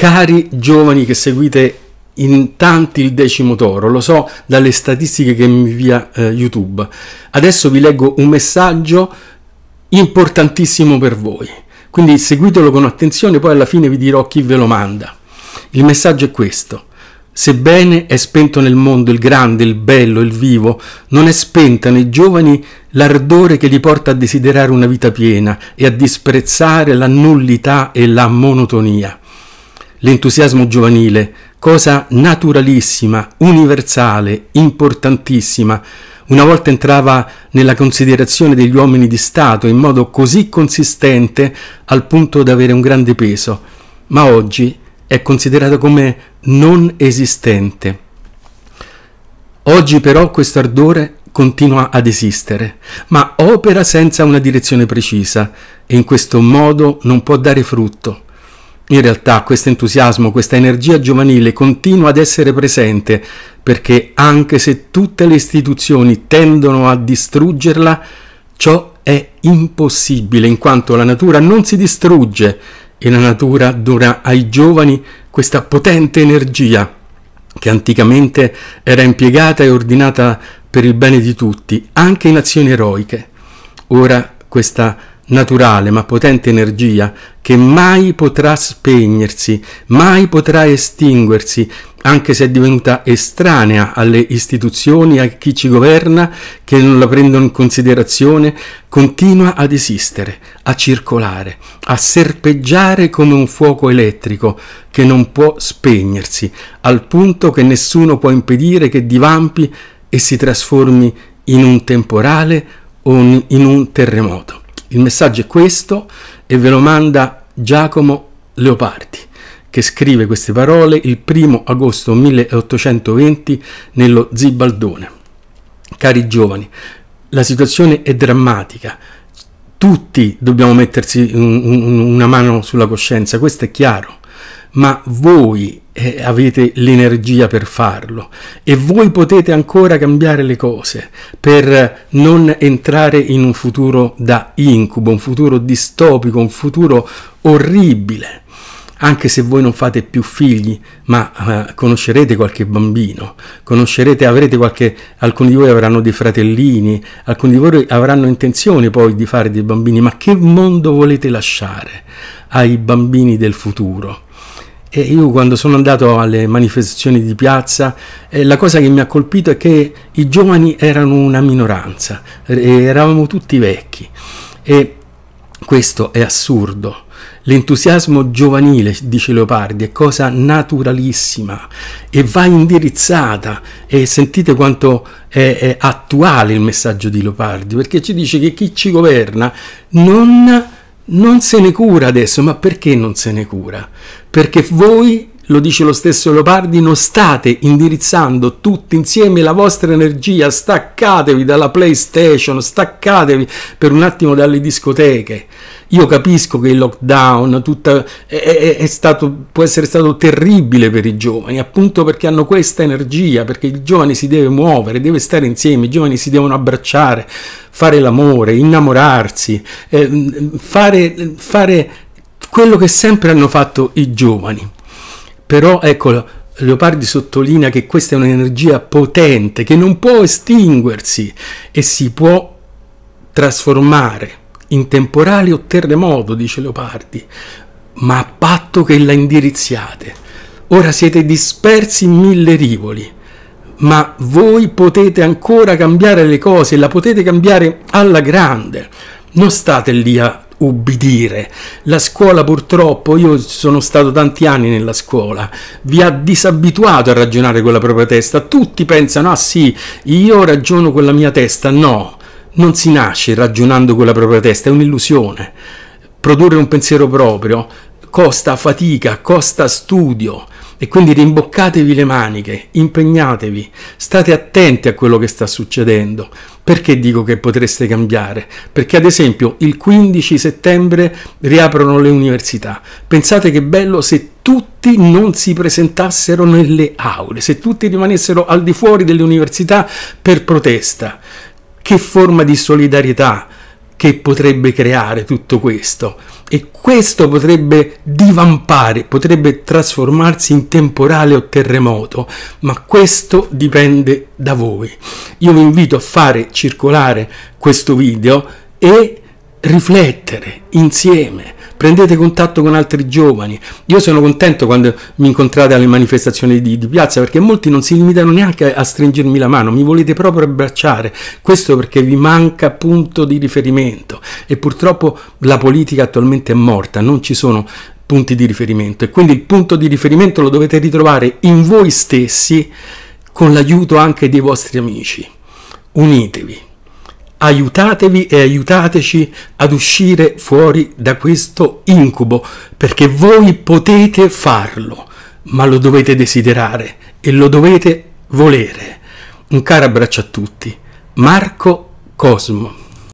Cari giovani che seguite in tanti il decimo toro, lo so dalle statistiche che mi via eh, YouTube. Adesso vi leggo un messaggio importantissimo per voi, quindi seguitelo con attenzione, poi alla fine vi dirò chi ve lo manda. Il messaggio è questo. Sebbene è spento nel mondo il grande, il bello, il vivo, non è spenta nei giovani l'ardore che li porta a desiderare una vita piena e a disprezzare la nullità e la monotonia l'entusiasmo giovanile, cosa naturalissima, universale, importantissima, una volta entrava nella considerazione degli uomini di Stato in modo così consistente al punto da avere un grande peso, ma oggi è considerato come non esistente. Oggi però questo ardore continua ad esistere, ma opera senza una direzione precisa e in questo modo non può dare frutto. In realtà questo entusiasmo, questa energia giovanile continua ad essere presente perché anche se tutte le istituzioni tendono a distruggerla, ciò è impossibile in quanto la natura non si distrugge e la natura dona ai giovani questa potente energia che anticamente era impiegata e ordinata per il bene di tutti, anche in azioni eroiche. Ora questa energia naturale ma potente energia che mai potrà spegnersi, mai potrà estinguersi, anche se è divenuta estranea alle istituzioni, a chi ci governa, che non la prendono in considerazione, continua ad esistere, a circolare, a serpeggiare come un fuoco elettrico che non può spegnersi, al punto che nessuno può impedire che divampi e si trasformi in un temporale o in un terremoto. Il messaggio è questo e ve lo manda Giacomo Leopardi, che scrive queste parole il 1 agosto 1820 nello Zibaldone. Cari giovani, la situazione è drammatica, tutti dobbiamo mettersi un, un, una mano sulla coscienza, questo è chiaro, ma voi eh, avete l'energia per farlo e voi potete ancora cambiare le cose per non entrare in un futuro da incubo, un futuro distopico, un futuro orribile anche se voi non fate più figli, ma eh, conoscerete qualche bambino, conoscerete, avrete qualche, alcuni di voi avranno dei fratellini, alcuni di voi avranno intenzione poi di fare dei bambini, ma che mondo volete lasciare ai bambini del futuro? E io quando sono andato alle manifestazioni di piazza, eh, la cosa che mi ha colpito è che i giovani erano una minoranza, er, eravamo tutti vecchi e questo è assurdo. L'entusiasmo giovanile, dice Leopardi, è cosa naturalissima e va indirizzata e sentite quanto è, è attuale il messaggio di Leopardi perché ci dice che chi ci governa non non se ne cura adesso, ma perché non se ne cura? Perché voi, lo dice lo stesso Leopardi, non state indirizzando tutti insieme la vostra energia, staccatevi dalla PlayStation, staccatevi per un attimo dalle discoteche. Io capisco che il lockdown tutta, è, è, è stato, può essere stato terribile per i giovani, appunto perché hanno questa energia, perché il giovane si deve muovere, deve stare insieme, i giovani si devono abbracciare, fare l'amore, innamorarsi, eh, fare, fare quello che sempre hanno fatto i giovani. Però ecco, Leopardi sottolinea che questa è un'energia potente che non può estinguersi e si può trasformare in temporale o terremoto, dice Leopardi, ma a patto che la indirizziate. Ora siete dispersi in mille rivoli, ma voi potete ancora cambiare le cose, la potete cambiare alla grande. Non state lì a ubbidire. La scuola purtroppo, io sono stato tanti anni nella scuola, vi ha disabituato a ragionare con la propria testa. Tutti pensano, ah sì, io ragiono con la mia testa. No, non si nasce ragionando con la propria testa, è un'illusione. Produrre un pensiero proprio costa fatica, costa studio e quindi rimboccatevi le maniche, impegnatevi, state attenti a quello che sta succedendo. Perché dico che potreste cambiare? Perché ad esempio il 15 settembre riaprono le università. Pensate che bello se tutti non si presentassero nelle aule, se tutti rimanessero al di fuori delle università per protesta che forma di solidarietà che potrebbe creare tutto questo e questo potrebbe divampare, potrebbe trasformarsi in temporale o terremoto, ma questo dipende da voi. Io vi invito a fare circolare questo video e riflettere insieme prendete contatto con altri giovani. Io sono contento quando mi incontrate alle manifestazioni di, di piazza perché molti non si limitano neanche a, a stringermi la mano, mi volete proprio abbracciare. Questo perché vi manca punto di riferimento e purtroppo la politica attualmente è morta, non ci sono punti di riferimento e quindi il punto di riferimento lo dovete ritrovare in voi stessi con l'aiuto anche dei vostri amici. Unitevi aiutatevi e aiutateci ad uscire fuori da questo incubo, perché voi potete farlo, ma lo dovete desiderare e lo dovete volere. Un caro abbraccio a tutti. Marco Cosmo.